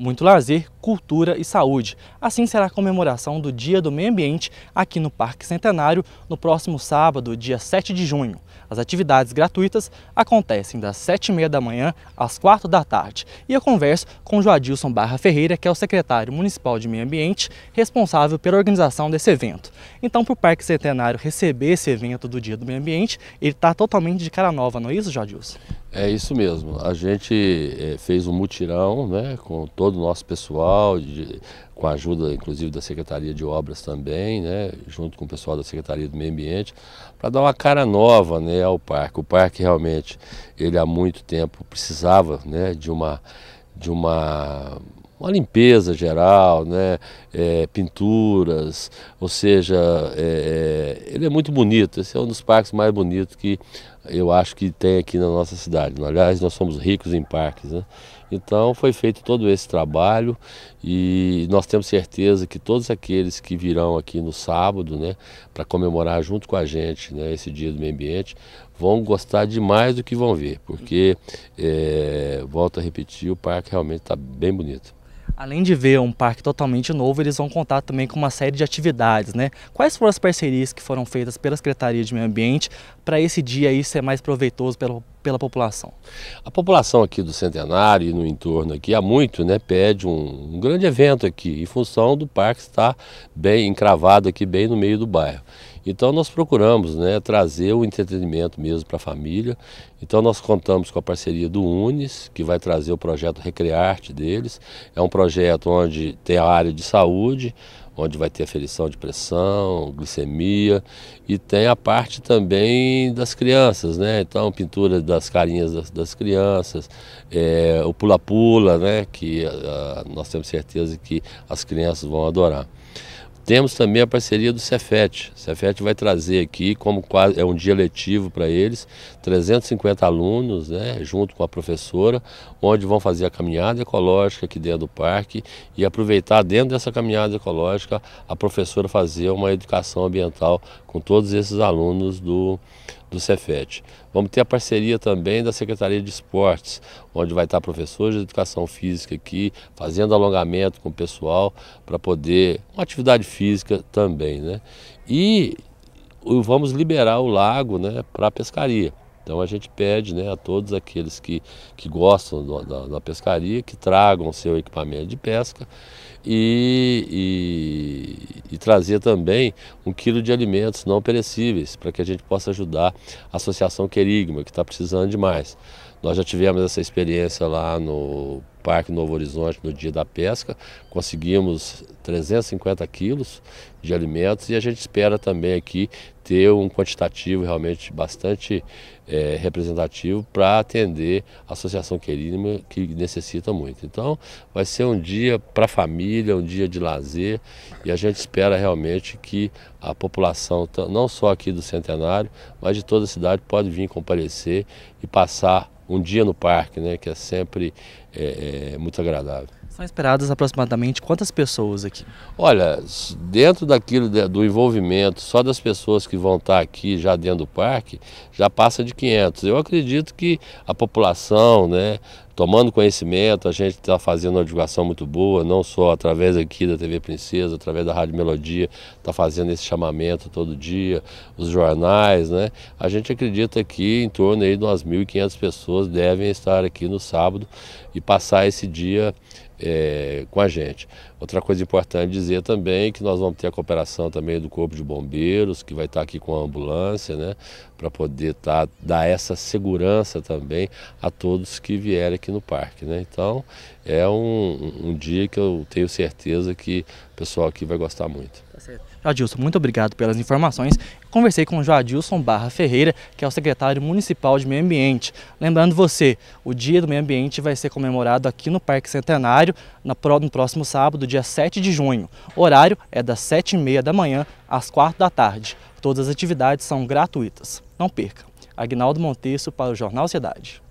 muito lazer, cultura e saúde. Assim será a comemoração do Dia do Meio Ambiente aqui no Parque Centenário no próximo sábado, dia 7 de junho. As atividades gratuitas acontecem das 7h30 da manhã às 4 da tarde. E eu converso com Joadilson Barra Ferreira, que é o secretário municipal de Meio Ambiente, responsável pela organização desse evento. Então, para o Parque Centenário receber esse evento do Dia do Meio Ambiente, ele está totalmente de cara nova, não é isso, Joadilson? É isso mesmo. A gente eh, fez um mutirão né, com todo todo o nosso pessoal, de, com a ajuda inclusive da Secretaria de Obras também, né, junto com o pessoal da Secretaria do Meio Ambiente, para dar uma cara nova né, ao parque. O parque realmente, ele há muito tempo precisava né, de uma de uma uma limpeza geral, né? É, pinturas, ou seja, é, é, ele é muito bonito. Esse é um dos parques mais bonitos que eu acho que tem aqui na nossa cidade. Aliás, nós somos ricos em parques. Né? Então foi feito todo esse trabalho e nós temos certeza que todos aqueles que virão aqui no sábado né, para comemorar junto com a gente né, esse dia do meio ambiente vão gostar demais do que vão ver, porque, é, volto a repetir, o parque realmente está bem bonito. Além de ver um parque totalmente novo, eles vão contar também com uma série de atividades, né? Quais foram as parcerias que foram feitas pela Secretaria de Meio Ambiente para esse dia aí ser mais proveitoso pela, pela população? A população aqui do Centenário e no entorno aqui há muito, né, pede um, um grande evento aqui, em função do parque estar bem encravado aqui, bem no meio do bairro. Então nós procuramos né, trazer o entretenimento mesmo para a família. Então nós contamos com a parceria do Unes, que vai trazer o projeto Recrearte deles. É um projeto onde tem a área de saúde, onde vai ter aferição de pressão, glicemia e tem a parte também das crianças, né? Então, pintura das carinhas das, das crianças, é, o pula-pula, né? Que a, ah, nós temos certeza que as crianças vão adorar. Temos também a parceria do Cefet. Cefet vai trazer aqui, como é um dia letivo para eles, 350 alunos, né, junto com a professora, onde vão fazer a caminhada ecológica aqui dentro do parque e aproveitar dentro dessa caminhada ecológica a professora fazer uma educação ambiental com todos esses alunos do, do Cefet. Vamos ter a parceria também da Secretaria de Esportes, onde vai estar professores de educação física aqui, fazendo alongamento com o pessoal para poder uma atividade física também, né? E vamos liberar o lago, né, para pescaria. Então a gente pede né, a todos aqueles que, que gostam do, da, da, pescaria que tragam seu equipamento de pesca e, e e trazer também um quilo de alimentos não perecíveis para que a gente possa ajudar a Associação Querigma, que está precisando demais. Nós já tivemos essa experiência lá no Parque Novo Horizonte no dia da pesca, conseguimos 350 quilos de alimentos e a gente espera também aqui ter um quantitativo realmente bastante é, representativo para atender a Associação Querínima que necessita muito. Então vai ser um dia para a família, um dia de lazer e a gente espera realmente que a população, não só aqui do Centenário, mas de toda a cidade, pode vir comparecer e passar um dia no parque, né, que é sempre é, é, muito agradável. São esperadas aproximadamente quantas pessoas aqui? Olha, dentro daquilo do envolvimento, só das pessoas que vão estar aqui já dentro do parque, já passa de 500. Eu acredito que a população, né, tomando conhecimento, a gente está fazendo uma divulgação muito boa, não só através aqui da TV Princesa, através da Rádio Melodia, está fazendo esse chamamento todo dia, os jornais, né? A gente acredita que em torno aí de umas 1.500 pessoas devem estar aqui no sábado e passar esse dia é, com a gente. Outra coisa importante dizer também é que nós vamos ter a cooperação também do Corpo de Bombeiros, que vai estar aqui com a ambulância, né, para poder tá, dar essa segurança também a todos que vierem aqui no parque. Né? Então é um, um dia que eu tenho certeza que o pessoal aqui vai gostar muito. Jadilson, tá certo. Joadilson, muito obrigado pelas informações. Conversei com o Joadilson Barra Ferreira, que é o secretário municipal de meio ambiente. Lembrando você, o Dia do Meio Ambiente vai ser comemorado aqui no Parque Centenário no próximo sábado, dia 7 de junho. O horário é das 7h30 da manhã às 4 da tarde. Todas as atividades são gratuitas. Não perca. Agnaldo Monteiro para o Jornal Cidade.